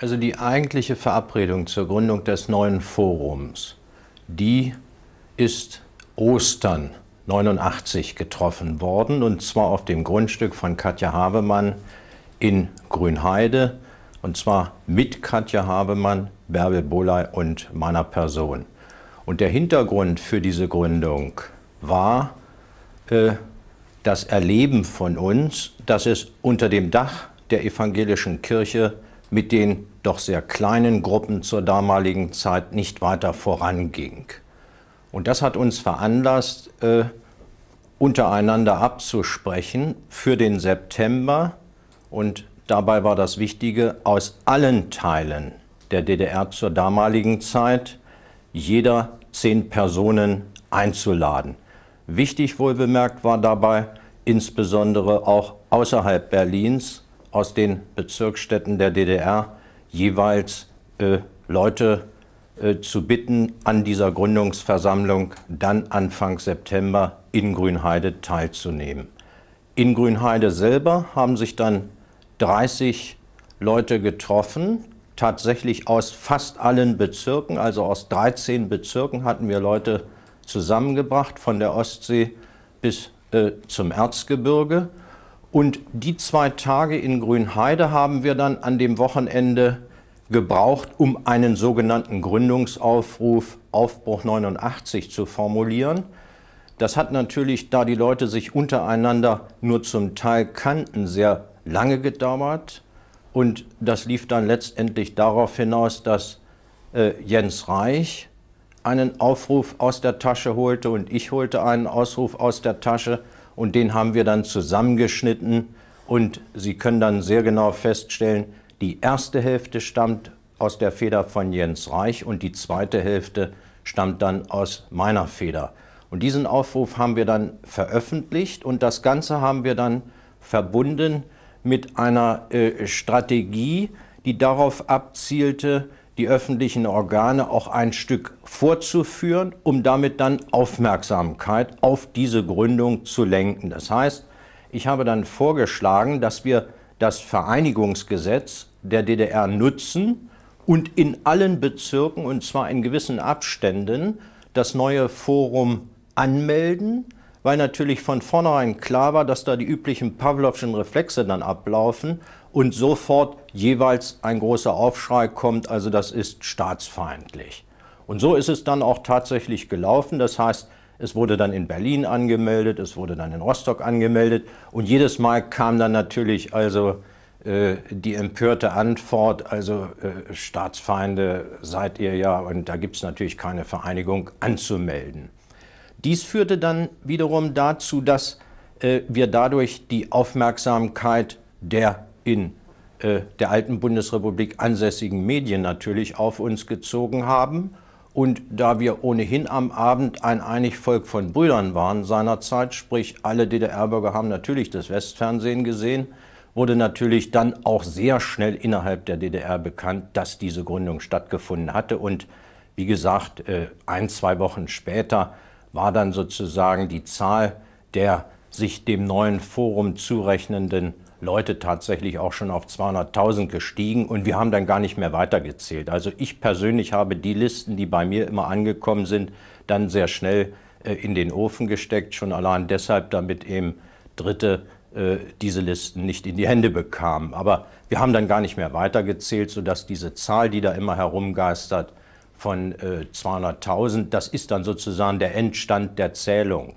Also die eigentliche Verabredung zur Gründung des neuen Forums, die ist Ostern 89 getroffen worden und zwar auf dem Grundstück von Katja Habemann in Grünheide und zwar mit Katja Habemann, Bärbel Bolay und meiner Person. Und der Hintergrund für diese Gründung war äh, das Erleben von uns, dass es unter dem Dach der evangelischen Kirche mit den doch sehr kleinen Gruppen zur damaligen Zeit nicht weiter voranging. Und das hat uns veranlasst, äh, untereinander abzusprechen für den September. Und dabei war das Wichtige, aus allen Teilen der DDR zur damaligen Zeit jeder zehn Personen einzuladen. Wichtig wohl bemerkt war dabei insbesondere auch außerhalb Berlins aus den Bezirksstädten der DDR jeweils äh, Leute äh, zu bitten, an dieser Gründungsversammlung dann Anfang September in Grünheide teilzunehmen. In Grünheide selber haben sich dann 30 Leute getroffen, tatsächlich aus fast allen Bezirken, also aus 13 Bezirken hatten wir Leute zusammengebracht, von der Ostsee bis äh, zum Erzgebirge. Und die zwei Tage in Grünheide haben wir dann an dem Wochenende gebraucht, um einen sogenannten Gründungsaufruf Aufbruch 89 zu formulieren. Das hat natürlich, da die Leute sich untereinander nur zum Teil kannten, sehr lange gedauert. Und das lief dann letztendlich darauf hinaus, dass äh, Jens Reich einen Aufruf aus der Tasche holte und ich holte einen Ausruf aus der Tasche und den haben wir dann zusammengeschnitten und Sie können dann sehr genau feststellen, die erste Hälfte stammt aus der Feder von Jens Reich und die zweite Hälfte stammt dann aus meiner Feder. Und diesen Aufruf haben wir dann veröffentlicht und das Ganze haben wir dann verbunden mit einer äh, Strategie, die darauf abzielte, die öffentlichen Organe auch ein Stück vorzuführen, um damit dann Aufmerksamkeit auf diese Gründung zu lenken. Das heißt, ich habe dann vorgeschlagen, dass wir das Vereinigungsgesetz der DDR nutzen und in allen Bezirken, und zwar in gewissen Abständen, das neue Forum anmelden, weil natürlich von vornherein klar war, dass da die üblichen Pavlovschen Reflexe dann ablaufen und sofort jeweils ein großer Aufschrei kommt, also das ist staatsfeindlich. Und so ist es dann auch tatsächlich gelaufen. Das heißt, es wurde dann in Berlin angemeldet, es wurde dann in Rostock angemeldet und jedes Mal kam dann natürlich also äh, die empörte Antwort, also äh, Staatsfeinde seid ihr ja und da gibt es natürlich keine Vereinigung anzumelden. Dies führte dann wiederum dazu, dass äh, wir dadurch die Aufmerksamkeit der in äh, der alten Bundesrepublik ansässigen Medien natürlich auf uns gezogen haben. Und da wir ohnehin am Abend ein einig Volk von Brüdern waren seinerzeit, sprich alle DDR-Bürger haben natürlich das Westfernsehen gesehen, wurde natürlich dann auch sehr schnell innerhalb der DDR bekannt, dass diese Gründung stattgefunden hatte. Und wie gesagt, äh, ein, zwei Wochen später war dann sozusagen die Zahl der sich dem neuen Forum zurechnenden Leute tatsächlich auch schon auf 200.000 gestiegen und wir haben dann gar nicht mehr weitergezählt. Also ich persönlich habe die Listen, die bei mir immer angekommen sind, dann sehr schnell äh, in den Ofen gesteckt, schon allein deshalb, damit eben Dritte äh, diese Listen nicht in die Hände bekamen. Aber wir haben dann gar nicht mehr weitergezählt, sodass diese Zahl, die da immer herumgeistert, von äh, 200.000, das ist dann sozusagen der Endstand der Zählung.